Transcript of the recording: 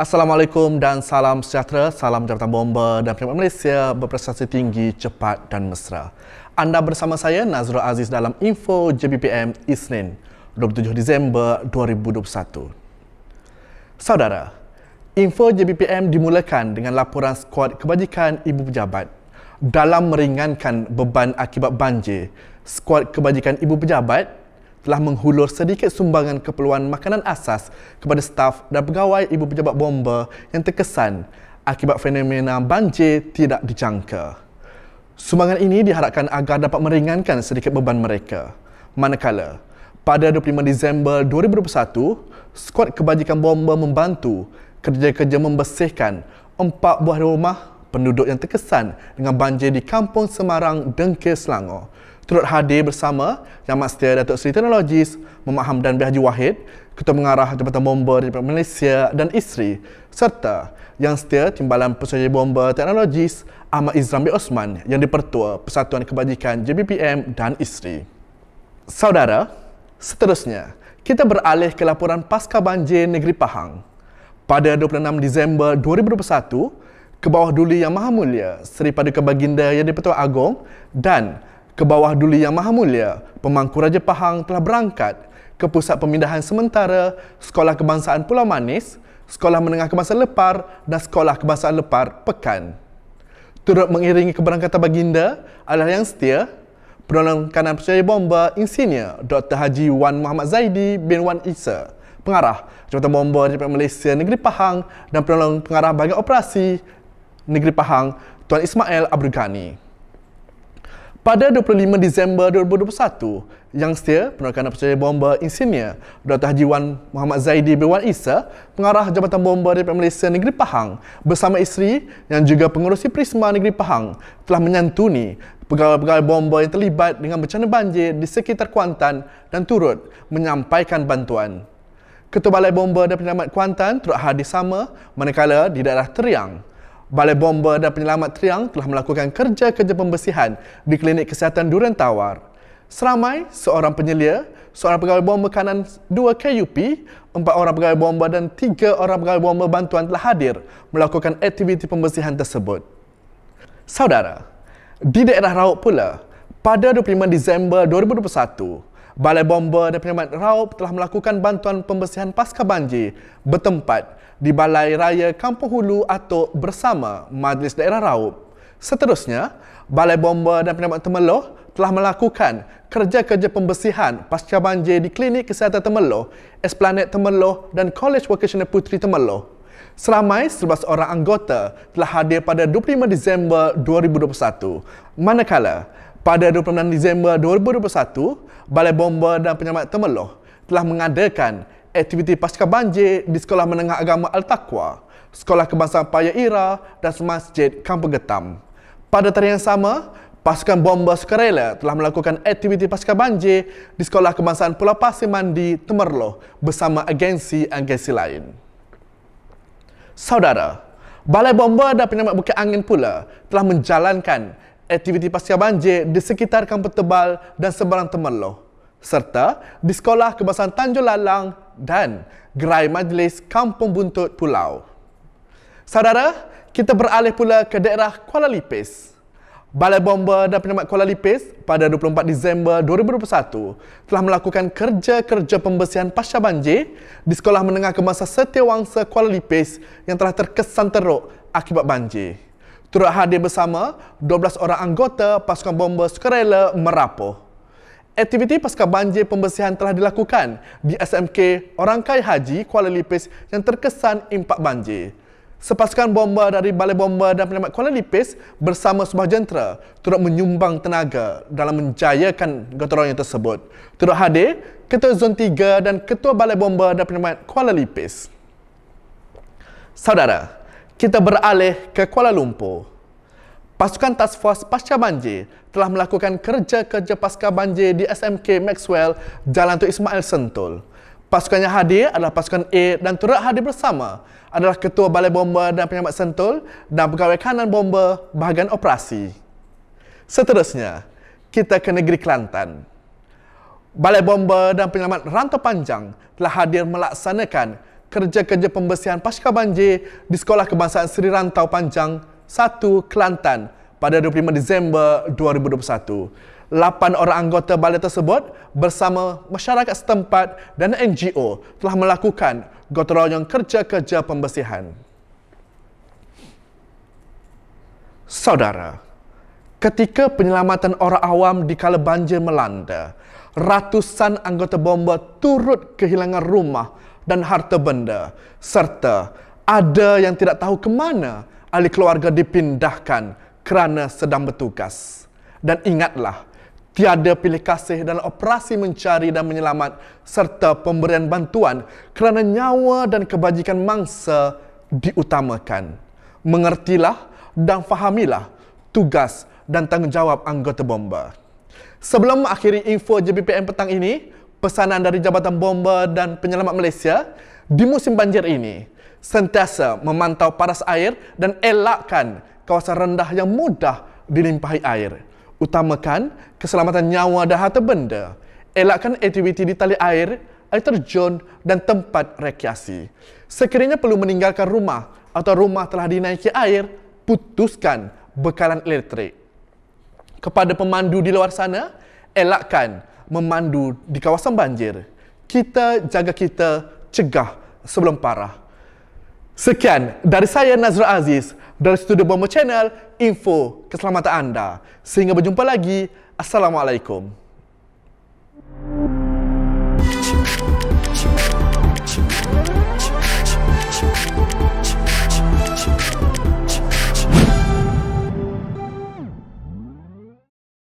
Assalamualaikum dan salam sejahtera, salam jabatan bomba dan Premier Malaysia berprestasi tinggi, cepat dan mesra. Anda bersama saya Nazrul Aziz dalam Info JBPM Isnin 27 Disember 2021. Saudara, Info JBPM dimulakan dengan laporan skuad kebajikan ibu pejabat dalam meringankan beban akibat banjir. Skuad kebajikan ibu pejabat telah menghulur sedikit sumbangan keperluan makanan asas kepada staf dan pegawai ibu pejabat bomba yang terkesan akibat fenomena banjir tidak dijangka. Sumbangan ini diharapkan agar dapat meringankan sedikit beban mereka. Manakala, pada 25 Disember 2021, skuad kebajikan bomba membantu kerja-kerja membersihkan empat buah rumah penduduk yang terkesan dengan banjir di Kampung Semarang, Dengke, Selangor turut hadir bersama Jamat Setia Datuk Seri Teknologis, Muhammad dan B. Haji Wahid, Ketua Mengarah Jabatan Bomber di Malaysia dan Isteri, serta Yang Setia Timbalan Pesuaja Bomber Teknologis, Ahmad Izram B. Osman yang dipertua Persatuan Kebajikan JBPM dan Isteri. Saudara, seterusnya, kita beralih ke laporan pasca banjir Negeri Pahang. Pada 26 Disember 2021, Kebawah Duli Yang Maha Mulia, Seri Paduka Baginda Yang Dipertua Agong dan ke bawah duli Yang Maha Mulia, Pemangku Raja Pahang telah berangkat ke pusat pemindahan sementara Sekolah Kebangsaan Pulau Manis, Sekolah Menengah Kebangsaan Lepar dan Sekolah Kebangsaan Lepar Pekan. Turut mengiringi keberangkatan baginda adalah yang setia, Perdana Kanan Percaya Bomba Insinyur Dr. Haji Wan Muhammad Zaidi bin Wan Isa, pengarah Jabatan Bomba di Malaysia Negeri Pahang dan Penolong Pengarah Bahagian Operasi Negeri Pahang Tuan Ismail Abdul Ghani. Pada 25 Disember 2021, Yang Setia Penerakan dan Percaya Bomba Insinyur Dr. Haji Wan Muhammad Zaidi B. Wan Isa, pengarah Jabatan Bomba Republik Malaysia Negeri Pahang bersama isteri yang juga pengurusi Prisma Negeri Pahang telah menyantuni pegawai-pegawai bomba yang terlibat dengan bencana banjir di sekitar Kuantan dan turut menyampaikan bantuan. Ketua Balai Bomba dan Penyelamat Kuantan turut hadir sama manakala di daerah Teriang Balai Bomber dan Penyelamat Triang telah melakukan kerja-kerja pembersihan di Klinik Kesihatan Durian Tawar. Seramai seorang penyelia, seorang pegawai bomber kanan 2 KUP, empat orang pegawai bomber dan tiga orang pegawai bomber bantuan telah hadir melakukan aktiviti pembersihan tersebut. Saudara, di daerah Rauk pula, pada 25 Disember Balai Bomba dan Penyelamat Raub telah melakukan bantuan pembersihan pasca banjir bertempat di Balai Raya Kampung Hulu atau bersama Majlis Daerah Raub. Seterusnya, Balai Bomba dan Penyelamat Temeloh telah melakukan kerja-kerja pembersihan pasca banjir di Klinik Kesihatan Temeloh, Esplanade Temeloh dan College Vocational Puteri Temeloh. Seramai 11 orang anggota telah hadir pada 25 Disember 2021. Manakala, pada 26 Disember Balai Bomba dan Penyelamat Temeloh telah mengadakan aktiviti pasca banjir di Sekolah Menengah Agama Al-Taqwa, Sekolah Kebangsaan Paya Ira dan Masjid Kampung Getam. Pada tarikh yang sama, pasukan bomba sukarela telah melakukan aktiviti pasca banjir di Sekolah Kebangsaan Pulau Pasir Mandi Temerloh bersama agensi-agensi lain. Saudara, Balai Bomba dan Penyelamat Bukit Angin pula telah menjalankan aktiviti pasca banjir di sekitar kampung tebal dan seberang temerloh serta di sekolah kebasan Tanjung Lalang dan gerai majlis kampung buntut pulau. Saudara, kita beralih pula ke daerah Kuala Lipis. Balai Bomba dan Penyelamat Kuala Lipis pada 24 Disember 2021 telah melakukan kerja-kerja pembersihan pasca banjir di Sekolah Menengah Kemasa Setiawangsa Kuala Lipis yang telah terkesan teruk akibat banjir turut hadir bersama 12 orang anggota pasukan bomba sukarela merapuh. Aktiviti pasca banjir pembersihan telah dilakukan di SMK Orang Kai Haji Kuala Lipis yang terkesan impak banjir. Sepasukan bomba dari Balai Bomba dan Penyelamat Kuala Lipis bersama sebuah jentera turut menyumbang tenaga dalam menjayakan gotong tersebut. Turut hadir Ketua Zon 3 dan Ketua Balai Bomba dan Penyelamat Kuala Lipis. Saudara, kita beralih ke Kuala Lumpur. Pasukan Task Force Pasca Banjir telah melakukan kerja-kerja pasca banjir di SMK Maxwell, Jalan Tu Ismail Sentul. Pasukan yang hadir adalah pasukan A dan turut hadir bersama adalah Ketua Balai Bomba dan Penyambat Sentul dan Pegawai Kanan Bomba Bahagian Operasi. Seterusnya, kita ke negeri Kelantan. Balai Bomba dan Penyelamat Rantau Panjang telah hadir melaksanakan kerja-kerja pembersihan pasca banjir di Sekolah Kebangsaan Seri Rantau Panjang 1 Kelantan pada 25 Disember 2021. Lapan orang anggota balai tersebut bersama masyarakat setempat dan NGO telah melakukan gotong-royong kerja-kerja pembersihan. Saudara, ketika penyelamatan orang awam di kala banjir melanda, ratusan anggota bomba turut kehilangan rumah dan harta benda serta ada yang tidak tahu ke mana ahli keluarga dipindahkan kerana sedang bertugas. Dan ingatlah, tiada pilih kasih dalam operasi mencari dan menyelamat serta pemberian bantuan kerana nyawa dan kebajikan mangsa diutamakan. Mengertilah dan fahamilah tugas dan tanggungjawab anggota bomba. Sebelum mengakhiri info JBPM petang ini, pesanan dari Jabatan Bomba dan Penyelamat Malaysia di musim banjir ini sentiasa memantau paras air dan elakkan kawasan rendah yang mudah dilimpahi air. Utamakan keselamatan nyawa dan harta benda. Elakkan aktiviti di tali air, air terjun dan tempat rekreasi. Sekiranya perlu meninggalkan rumah atau rumah telah dinaiki air, putuskan bekalan elektrik. Kepada pemandu di luar sana, elakkan memandu di kawasan banjir, kita jaga kita cegah sebelum parah. Sekian dari saya Nazrul Aziz dari Studio Bomber Channel, info keselamatan anda. Sehingga berjumpa lagi. Assalamualaikum.